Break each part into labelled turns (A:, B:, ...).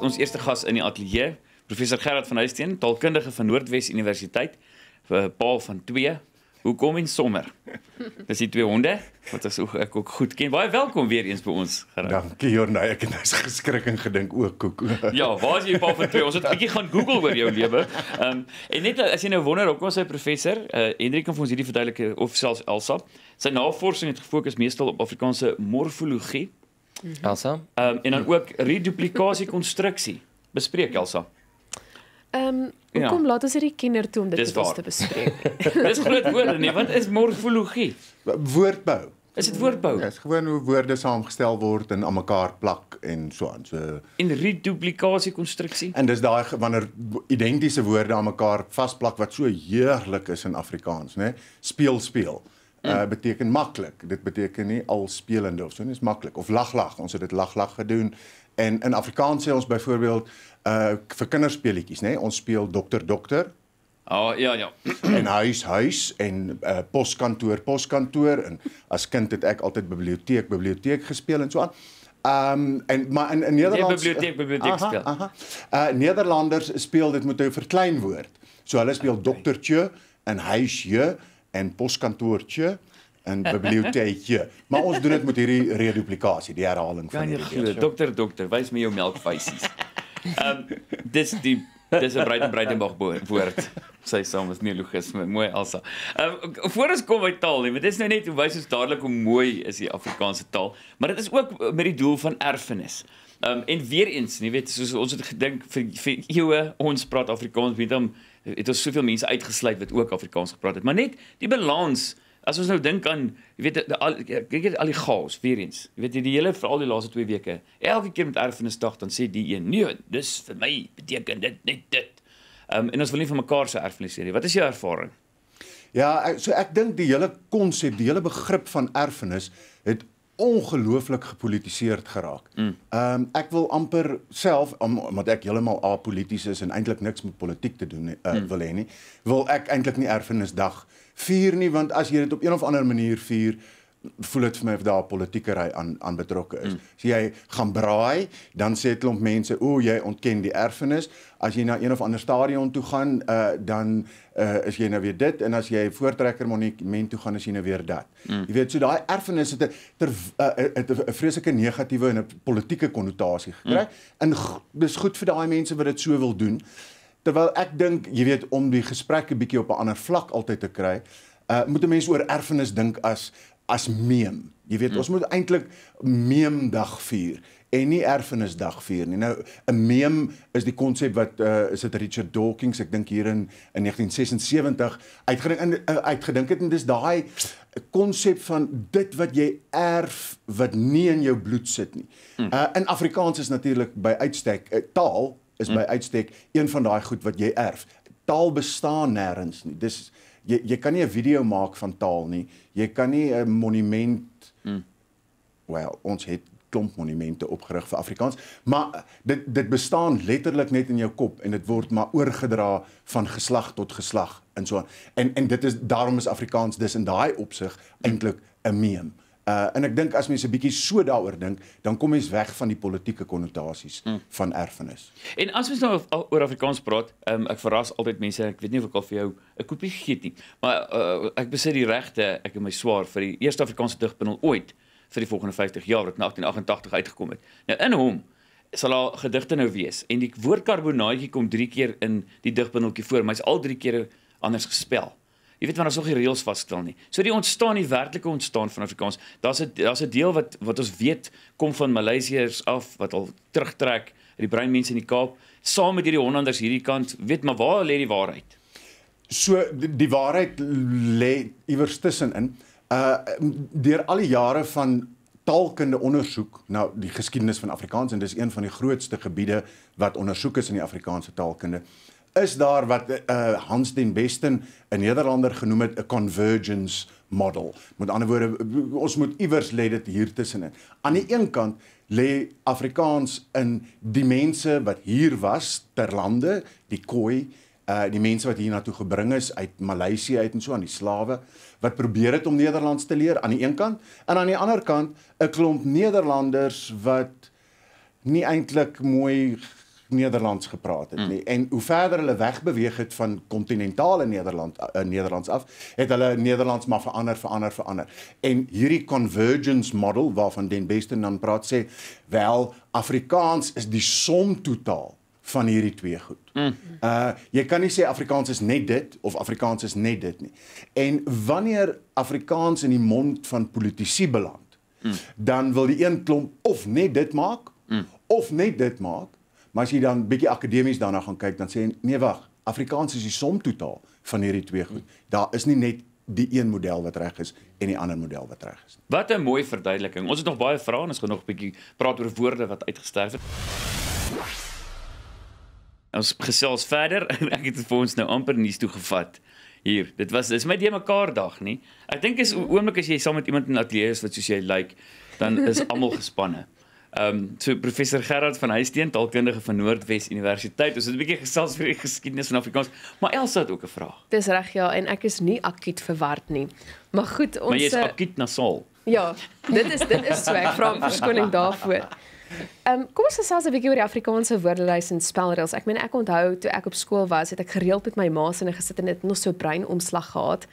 A: ons eerste gas in die ateljee, professor Gerard van Huisteen, taalkundige van Noordwes Universiteit, eh, paal van 2. Hoekom en sommer? Dis die twee honde wat ons ook, ek ook goed ken. Baie welkom weer eens by ons, Gerard.
B: Dankie, Jorna. Ek het nou geskrik en gedink ook koek. ja, waar is jy paal van 2? Ons het 'n
A: bietjie gaan Google oor jou lewe. Ehm um, en net eh, as jy nou wonder hoekom sy professor, uh, Hendrik kan vir ons hierdie verduidelike of self Elsa. Sy navorsing het gefokus meestal op Afrikaanse morfologie Mhm. Elsa. Ehm um, en dan ook reduplikasie konstruksie. Bespreek Elsa. Ehm um, hoekom ja. laat ons hierdie kinder toe om dit met te bespreek?
B: Dis groot woorde nie, wat is morfologie? Woordbou. Is dit woordbou? Dit ja, is gewoon hoe woorde saamgestel word en aan mekaar plak en so aan. So en reduplikasie konstruksie. En dis daai wanneer identiese woorde aan mekaar vasplak wat so heerlik is in Afrikaans, né? Speel speel uh, beteken maklik. Dit beteken nie al spelende of so nie, is maklik of lag lag. Ons het dit lag lag gedoen. En in Afrikaans sê ons byvoorbeeld uh vir kinderspeletjies, nê? Ons speel dokter dokter. Ah oh, ja ja. En huis huis en uh poskantoor poskantoor en as kind het ek altyd biblioteek biblioteek gespeel en so aan. Um en maar in, in nee, Nederland biblioteek biblioteek aha, speel. Aha. Uh Nederlanders speel dit met 'n verkleinwoord. So hulle speel okay. dokter tjö en huis jö en poskantoortjie en biblioteekjie. Maar ons doen dit met hierdie reduplikasie, die herhaling van die gee.
A: Dokter, dokter, wys my jou melkfeesies. Ehm um, dis die dis 'n breite breite boek woord. Sy saam is neologisme, mooi Elsa. Ehm um, voor ons kom by taal, nee, maar dit is nou net hoe wys ons dadelik hoe mooi is die Afrikaanse taal, maar dit is ook met die doel van erfenis. Ehm um, en weer eens, jy weet, soos ons het gedink vir, vir eeue ons praat Afrikaans met hom het ons soveel mense uitgesluit wat ook Afrikaans gepraat het, maar net die balans As ons nou dink aan, jy weet, al ja, kyk jy al die chaos weer eens. Jy weet die hele veral die laaste 2 weke. Elke keer met erfenisdag dan sê die een, nee, dis vir my beteken dit net dit. Ehm um, en ons wil nie van mekaar se erfenis hê nie. Wat is jou ervaring?
B: Ja, ek, so ek dink die hele konsep, die hele begrip van erfenis het ongelooflik gepolitiseerd geraak. Mm. Ehm mm. um, ek wil amper self omdat ek heeltemal apolities is en eintlik niks met politiek te doen uh, mm. wil hê nie, wil ek eintlik nie erfenisdag vier nie want as jy dit op een of ander manier vier, voel dit vir my of daar politieke ry aan aan betrokke is. Mm. As jy gaan braai, dan sê 'n klomp mense, "O, jy ontken die erfenis." As jy na een of ander stadion toe gaan, uh dan uh is jy nou weer dit en as jy 'n voortrekker monument toe gaan, is jy nou weer dat. Mm. Jy weet, so daai erfenis het 'n ter eh, 'n vreeslike negatiewe en 'n politieke konnotasie gekry. Mm. En dis goed vir daai mense wat dit so wil doen. Terwyl ek dink, jy weet, om die gesprekke bietjie op 'n ander vlak altyd te kry, uh moet mense oor erfenis dink as as meem. Jy weet, mm. ons hm. moet eintlik meemdag vier en nie erfenisdag vier nie. Nou 'n meem is die konsep wat uh, is dit Richard Dawkins, ek dink hier in in 1976 uitgedink in uh, uitgedink het en dis daai konsep van dit wat jy erf wat nie in jou bloed sit nie. Uh, in Afrikaans is natuurlik by uitstek uh, taal is hm. by uitstek een van daai goed wat jy erf. Taal bestaan nêrens nie. Dis jy jy kan nie 'n video maak van taal nie. Jy kan nie 'n monument mm. well, ons het klomp monumente opgerig vir Afrikaans, maar dit dit bestaan letterlik net in jou kop en dit word maar oorgedra van geslag tot geslag en so. En en dit is daarom is Afrikaans dus in daai opsig eintlik 'n meme. Uh en ek dink as mense 'n bietjie so daaroor dink, dan kom mens weg van die politieke konnotasies hmm. van erfenis.
A: En as ons nou oor Afrikaans praat, um, ek verras altyd mense, ek weet nie of ek al vir jou 'n koppie gegee het nie, maar uh, ek besit die regte, ek het my swaar vir die eerste Afrikaanse digbundel ooit vir die volgende 50 jaar wat na 1988 uitgekom het. Nou in hom sal al gedigte nou wees en die woord karbonaatjie kom 3 keer in die digbundeltjie voor, maar hy's al 3 keer anders gespel. Jy weet wanneer ons nog die reëls vasstel nie. So die ontstaan die werklike ontstaan van Afrikaans. Daar's 'n daar's 'n deel wat wat ons weet kom van Maleisiërs af wat al terugtrek uit die breinmense in die Kaap saam met hierdie Hollanders hierdie kant. Weet maar waar lê die waarheid?
B: So die, die waarheid lê iewers tussenin. Uh deur al die jare van taalkunde ondersoek nou die geskiedenis van Afrikaans en dis een van die grootste gebiede wat ondersoek is in die Afrikaanse taalkunde. Uh is daar wat uh, Hans den Besten 'n Nederlander genoem het 'n convergence model. Met ander woorde, ons moet iewers lê dit hier tussenin. Aan die een kant lê Afrikaans in die mense wat hier was ter lande, die koi, uh eh, die mense wat hier na toe gebring is uit Maleisië uit en so aan die slawe wat probeer het om Nederlands te leer aan die een kant en aan die ander kant 'n klomp Nederlanders wat nie eintlik mooi Nederlands gepraat het mm. nie. Mm. En hoe verder hulle weg beweeg het van kontinentale Nederland uh, Nederlands af, het hulle Nederlands maar verander, verander, verander. En hierdie convergence model waarvan Den Besten dan praat sê, wel Afrikaans is die som totaal van hierdie twee goed. Mm. Uh jy kan nie sê Afrikaans is net dit of Afrikaans is net dit nie. En wanneer Afrikaans in die mond van politici beland, mm. dan wil die een klomp of net dit maak mm. of net dit maak Maar as jy dan bietjie akademies daarna gaan kyk, dan sê jy nee wag, Afrikaans is die som totaal van hierdie twee goed. Daar is nie net die een model wat reg is en die ander model wat reg is.
A: Wat 'n mooi verduideliking. Ons het nog baie vrae en ons gaan nog 'n bietjie praat oor woorde wat uitgesterf het. Ons presels verder en ek het dit vir ons nou amper nuus toe gevat. Hier, dit was dis my die mekaar dag, nie? Ek dink is oomblik as jy saam met iemand in ateljee is wat soos jy lyk, like, dan is almal gespanne ehm um, so professor Gerard van Huisteen, taalkundige van Noordwes Universiteit. Ons het 'n bietjie gesels oor die geskiedenis van Afrikaans, maar Elsa het ook 'n vraag. Dis reg ja, en ek is nie akuut verward nie. Maar goed, ons Maar jy is eh, akuut nasal. Ja, dit is dit is swak. So, vra verskoning daarvoor. Ehm um, kom ons gesels 'n bietjie oor die Afrikaanse woordelys en spelreëls. Ek meen ek onthou toe ek op skool was, het ek gereeld met my ma se en gesit en dit nog so breinomslag gehad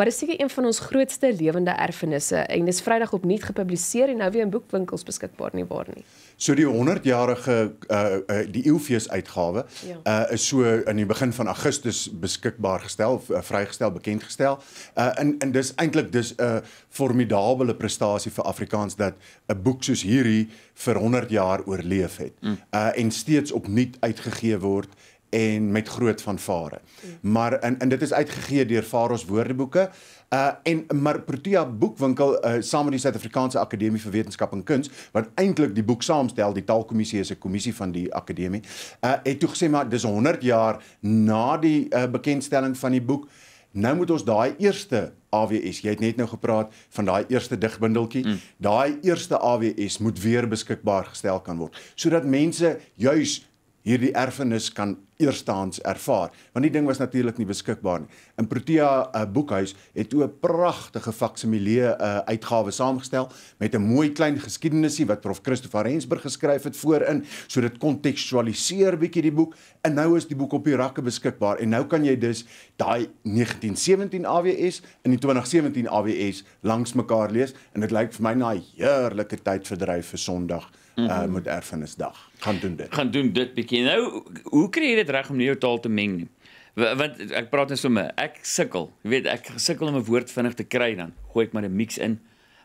A: maar dit is seker een van ons grootste lewende erfenisse en dis Vrydag op nuut gepubliseer en nou weer in boekwinkels beskikbaar nie waar
B: nie. So die 100-jarige uh, eh, uh eh, die Eufees uitgawe ja. uh is so in die begin van Augustus beskikbaar gestel, uh, vrygestel, bekend gestel. Uh in in dis eintlik dis 'n uh, formidabele prestasie vir Afrikaans dat 'n boek soos hierdie vir 100 jaar oorleef het. Mm. Uh en steeds opnuut uitgegee word en met groot fanfare. Ja. Hmm. Maar en en dit is uitgegee deur Faros Woordeboeke. Uh en maar Protea Boekwinkel uh saam met die Suid-Afrikaanse Akademie vir Wetenskap en Kuns wat eintlik die boek saamstel, die taalkommissie is 'n kommissie van die akademie. Uh het toe gesê maar dis 100 jaar na die uh, bekendstelling van die boek. Nou moet ons daai eerste AWS, jy het net nou gepraat van daai eerste digbundeltjie, mm. daai eerste AWS moet weer beskikbaar gestel kan word sodat mense juis hierdie erfenis kan eerstehands ervaar want die ding was natuurlik nie beskikbaar nie. In Protea uh, boekhuis het o 'n pragtige faksimile uh, eh, uitgawe saamgestel met 'n mooi klein geskiedenisie wat prof Christoffel Rensberg geskryf het voorin so dit kontekstualiseer bietjie die boek en nou is die boek op die rakke beskikbaar en nou kan jy dus daai 1917 AWS en die 2017 AWS langs mekaar lees en dit lyk vir my na 'n heerlike tyd verdryf vir Sondag mm -hmm. uh, eh, met erfenisdag. Gaan doen dit.
A: Gaan doen dit bietjie. Nou, hoe kry jy dit reg om nie jou taal te meng nie? Want ek praat net so my. Ek sukkel. Jy weet, ek sukkel om 'n woord vinnig te kry dan gooi ek maar 'n mix in.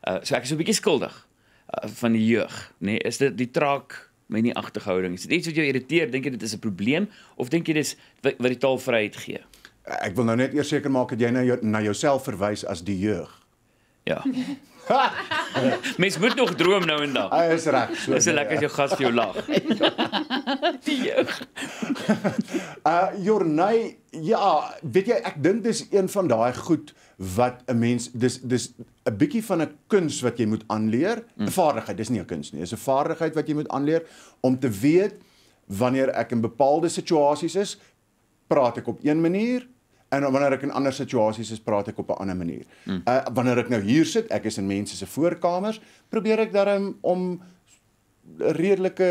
A: Uh, so ek is so 'n bietjie skuldig uh, van die jeug, nê? Nee, is dit die traak my nie agterhouding? Is dit iets wat jou irriteer? Dink jy dit is 'n probleem of dink jy dis
B: wat die taalvryheid gee? Ek wil nou net eers seker maak dat jy nou na jouself verwys as die jeug. Ja. Mens moet nog droom nou en dan. Hy is reg. So
A: is nee, lekker as ja. jou gas vir jou lag. Die
B: jeug. Uh your nay, ja, weet jy ek dink dis een van daai goed wat 'n mens dis dis 'n bietjie van 'n kuns wat jy moet aanleer, 'n mm. vaardigheid. Dis nie 'n kuns nie. Dis 'n vaardigheid wat jy moet aanleer om te weet wanneer ek in bepaalde situasies is, praat ek op een manier En wanneer ek in ander situasies is, praat ek op 'n ander manier. Mm. Uh wanneer ek nou hier sit, ek is in mense se voorkamers, probeer ek darm om redelike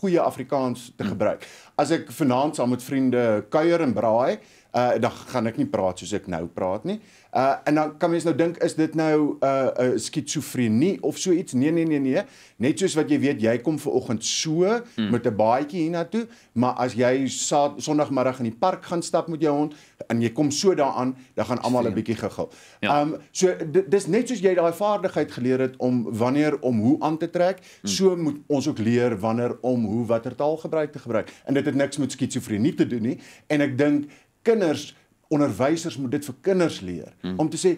B: goeie Afrikaans te hmm. gebruik. As ek vanaand saam met vriende kuier en braai, uh dan gaan ek nie praat soos ek nou praat nie. Uh en dan kan mens nou dink is dit nou uh eh, 'n uh, skitsofrenie of so iets? Nee nee nee nee. Net soos wat jy weet jy kom ver oggend so hmm. met 'n baadjie hiernatoe, maar as jy sonoggemiddag in die park gaan stap met jou hond en jy kom so daaraan, dan gaan almal 'n bietjie gegil. Ja. Um so dis net soos jy daai vaardigheid geleer het om wanneer om hoe aan te trek, hmm. so moet ons ook leer wanneer om hoe watter taal gebruik te gebruik. En dit het niks met skitsofrenie te doen nie. En ek dink kinders, onderwysers moet dit vir kinders leer hmm. om te sê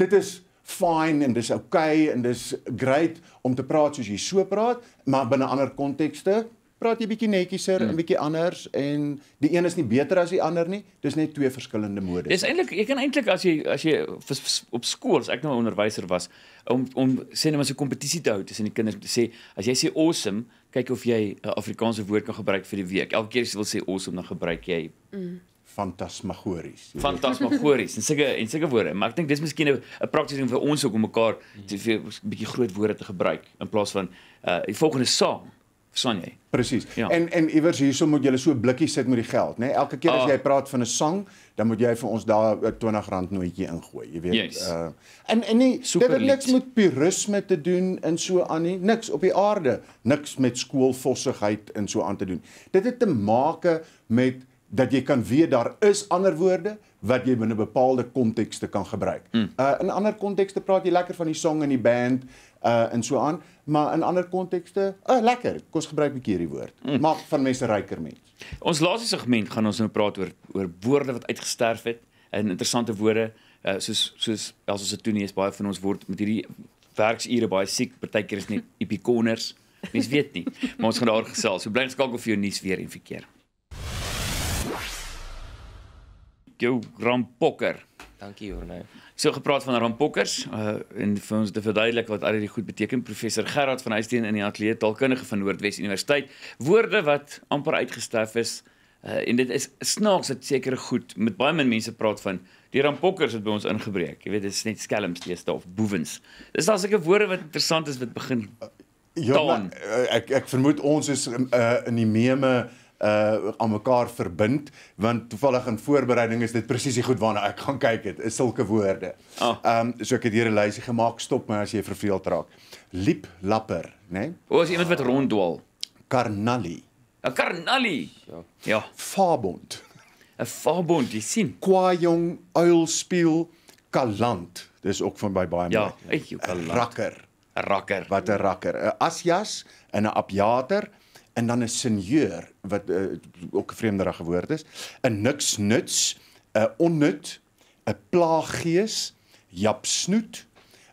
B: dit is fine en dis okay en dis great om te praat soos jy so praat, maar binne ander kontekste praat jy bietjie netjieser hmm. en bietjie anders en die een is nie beter as die ander nie dis net twee verskillende modes
A: dis eintlik jy kan eintlik as jy as jy op skool as ek nou 'n onderwyser was om om sê net om 'n kompetisie te hou tussen die kinders om te sê as jy sê awesome kyk of jy 'n Afrikaanse woord kan gebruik vir die week elke keer as jy wil sê awesome dan gebruik jy mm fantasmagories. Fantasmagories en sulke en sulke woorde, maar ek dink dis miskien 'n praktiese ding vir ons ook om mekaar te vir 'n bietjie groot woorde te gebruik in plaas van uh die volgende saam son jy. Presies. Ja. En
B: en iewers hierso moet jy so blikkies sit met die geld, né? Nee? Elke keer as ah. jy praat van 'n sang, dan moet jy vir ons daar 20 rand nootjie ingooi, jy weet. Yes. Uh en en nie Super dit het niks met purisme te doen in so aan nie, niks op die aarde, niks met skoolvossigheid in so aan te doen. Dit het te make met dat jy kan weet daar is ander woorde wat jy binne bepaalde kontekste kan gebruik. Mm. Uh in ander kontekste praat jy lekker van die song en die band uh en so aan, maar in ander kontekste, uh lekker, kos gebruik 'n bietjie hierdie woord. Mm. Maak van mense ryker mens.
A: Ons laaste segment gaan ons nou praat oor oor woorde wat uitgesterf het en interessante woorde uh soos soos as ons se toenie is baie van ons word met hierdie werksure baie siek, partykeer is net epikonners. Mense weet nie, maar ons gaan daar gesels. So bly skakel vir jou nuus weer en verkeer. jou rampokker. Dankie Jorne. So gepraat van rampokkers uh, en vir ons te verduidelik wat al die goed beteken professor Gerard van Huisteen in die atleet taalkundige van Noordwes Universiteit woorde wat amper uitgestorf is uh, en dit is snaaks dat sekere goed met baie min mense praat van die rampokkers het by ons ingebreek jy weet dit is net skelmsteeste of boewens dis daar seker woorde wat interessant is wat begin
B: ja, uh, Ja ek ek vermoed ons is uh, in die meme uh, uh aan mekaar verbind want toevallig in voorbereiding is dit presies die goed waarna ek gaan kyk het is sulke woorde. Ah. Ehm oh. um, so ek het hier 'n lysie gemaak stop my as jy verveeld raak. Liep lapper, né? Nee? O, is iemand wat ronddwaal. Karnali.
A: 'n Karnali. Ja.
B: Ja. Fabond. 'n Fabond, jy sien. Kwaajong uilspeel kaland. Dis ook van by baie mense. Ja, ek jou kaland. Rakker. 'n Rakker. Wat 'n rakker. 'n Asjas en 'n apjater en dan 'n senieur wat uh, ook 'n vreemderige woord is, 'n niks nuts, 'n onnut, 'n plaaggees, japsnoet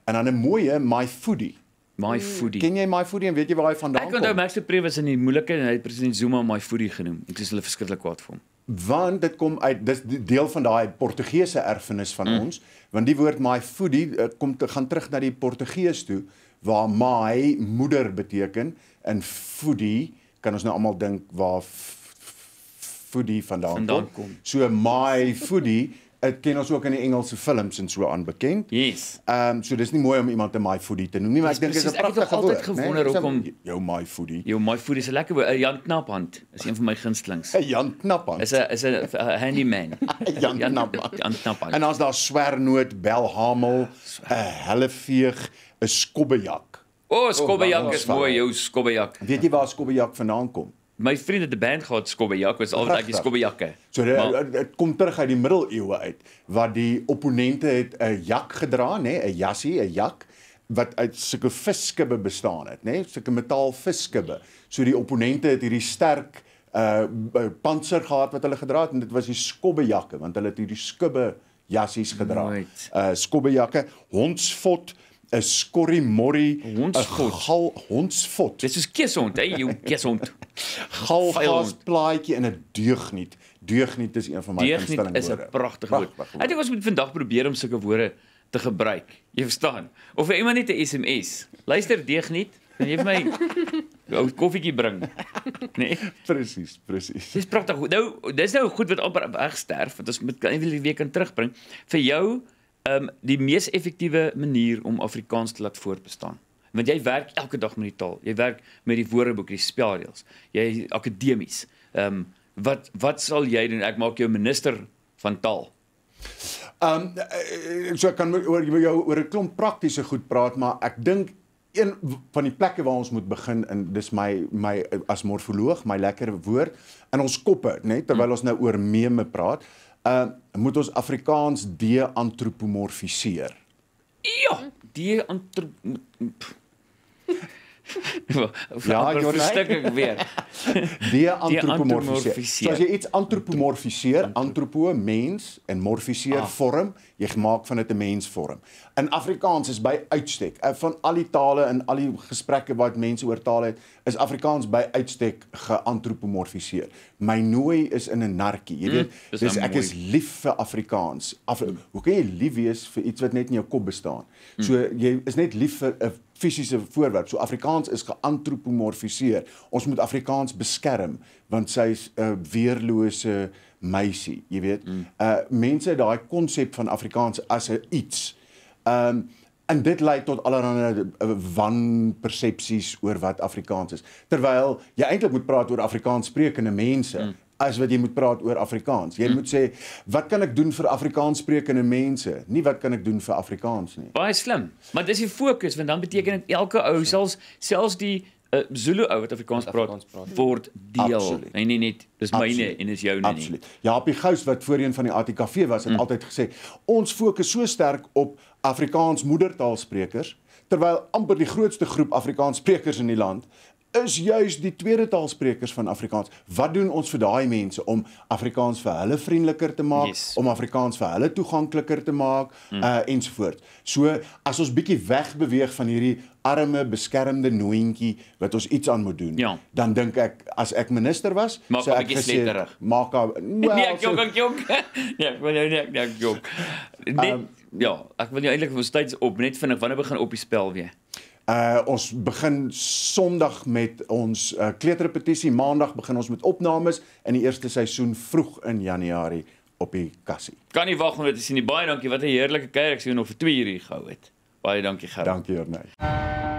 B: en dan 'n mooie my foodie. My foodie. Ken jy my foodie en weet jy waar hy vandaan kom? Ek onthou Max Supreme was in die moeilike en hy het president Zuma my foodie genoem. Dit is hulle verskriklik kwaad vir hom. Want dit kom uit dis deel van daai Portugese erfenis van mm. ons, want die woord my foodie eh, kom te gaan terug na die Portugees toe waar my moeder beteken en foodie uh kan ons nou almal dink waar foodie vandaan, vandaan kom. kom. So my foodie, dit ken ons ook in die Engelse films en so aanbekend. Yes. Ehm um, so dis nie mooi om iemand 'n my foodie te noem nie, maar ek dink dit is 'n pragtige woord. Ek het altyd gewonder hoekom nee?
A: jou my foodie. Jou my foodie is 'n lekker woord. Eh, Jan Knaphand is een van my gunstelings. Jan Knaphand. Is 'n is 'n handyman. Jan Knaphand. Jan Knaphand. En
B: as daar swernoot, belhamel, 'n eh, helleveeg, 'n skobbejak
A: O, oh, Skobbejak oh, is mooi, jou Skobbejak. Weet jy waar Skobbejak vandaan kom? My vriende te band gehad Skobbejak was altyd die Skobbejakke. So dit
B: kom terug uit die middeleeue uit wat die opponente het 'n jak gedra, nê, 'n jassie, 'n jak wat uit sulke visskibbe bestaan het, nê, sulke metaal visskibbe. So die opponente het hierdie sterk uh panser gehad wat hulle gedra het en dit was die Skobbejakke want hulle het hierdie skibbe jassies gedra. Right. Uh eh, Skobbejakke, hondsvot 'n skorrie morrie, 'n gal hondsvot. Dis is
A: kesond, hey, jou kesond. gal gas
B: plaatjie in 'n deugniet. Deugniet is een van my gunsteling woorde. Deugniet is 'n pragtige woord. Ek dink
A: ons moet vandag probeer om sulke woorde te gebruik. Jy verstaan? Of vir iemand net 'n SMS. Luister deugniet, dan jy vir my 'n koffietjie bring. Nê? Nee? presies, presies. Dis pragtig. Nou, dis nou goed wat amper wegsterf, want ons moet kan nie weer kan terugbring vir jou um, die mees effektiewe manier om Afrikaans te laat voortbestaan. Want jy werk elke dag met die taal. Jy werk met die woordeboek, die spelreëls. Jy is akademies. Ehm um, wat wat sal jy doen? Ek maak jou minister van taal.
B: Ehm um, so ek kan oor jou oor 'n klomp praktiese goed praat, maar ek dink een van die plekke waar ons moet begin en dis my my as morfoloog, my lekker woord in ons koppe, net terwyl hmm. ons nou oor meme praat uh moet ons Afrikaans de-antropomorfiseer.
A: Ja, die antrop
B: ja, jy word stukkie weer. Die antropomorfiseer. So as jy iets antropomorfiseer, antropo mens en morfiseer ah. vorm, jy maak van dit 'n mensvorm. In Afrikaans is by uitstek eh, van al die tale en al die gesprekke wat mense oor tale het, is Afrikaans by uitstek geantropomorfiseer. My nooi is in 'n narkie, jy hm, weet, mm, dis nou ek mooi. is lief vir Afrikaans. Afri mm. Hoe kan jy lief wees vir iets wat net in jou kop bestaan? So hm. jy is net lief vir 'n eh, fisiese voorwerp. So Afrikaans is geantropomorfiseer. Ons moet Afrikaans beskerm want sy's 'n uh, weerlose meisie, jy weet. Mm. Uh mense het daai konsep van Afrikaans as 'n iets. Um en dit lei tot allerlei uh, wanpersepsies oor wat Afrikaans is. Terwyl jy eintlik moet praat oor Afrikaanssprekende mense mm as wat jy moet praat oor Afrikaans. Jy hmm. moet sê wat kan ek doen vir Afrikaanssprekende mense, nie wat kan ek doen vir Afrikaans nie.
A: Baie slim. Maar dis die fokus want dan beteken dit elke ou selfs selfs die uh, Zulu ou wat Afrikaans, Afrikaans praat, praat word deel. Absoluut. Nee nee, nee dis myne en is joune nie. Absoluut.
B: Japie Gous wat voorheen van die ATKV was het hmm. altyd gesê ons fokus so sterk op Afrikaans moedertaalsprekers terwyl amper die grootste groep Afrikaanssprekers in die land is juis die tweede taalsprekers van Afrikaans. Wat doen ons vir daai mense om Afrikaans vir hulle vriendeliker te maak, yes. om Afrikaans vir hulle toegankliker te maak mm. uh, eh, ensovoort. So as ons bietjie weg beweeg van hierdie arme beskermde noentjie wat ons iets aan moet doen, ja. dan dink ek as ek minister was, maak sou ek gesê letterig. maak haar well, Nee, ek jok,
A: ek jok. nee, ek wil jou nie ek, nie, ek jok. Nee, um, ja, ek wil jou eintlik vir ons tyds op net vind wanneer begin op die spel weer.
B: Uh ons begin Sondag met ons uh, eh, kleuterrepetisie, Maandag begin ons met opnames in die eerste seisoen vroeg in Januarie op die Kassie.
A: Kan nie wag om dit te sien nie. Baie dankie. Wat 'n heerlike kuier ek sien of vir 2 uur gehou het. Baie dankie, Gert. Dankie, Ernie.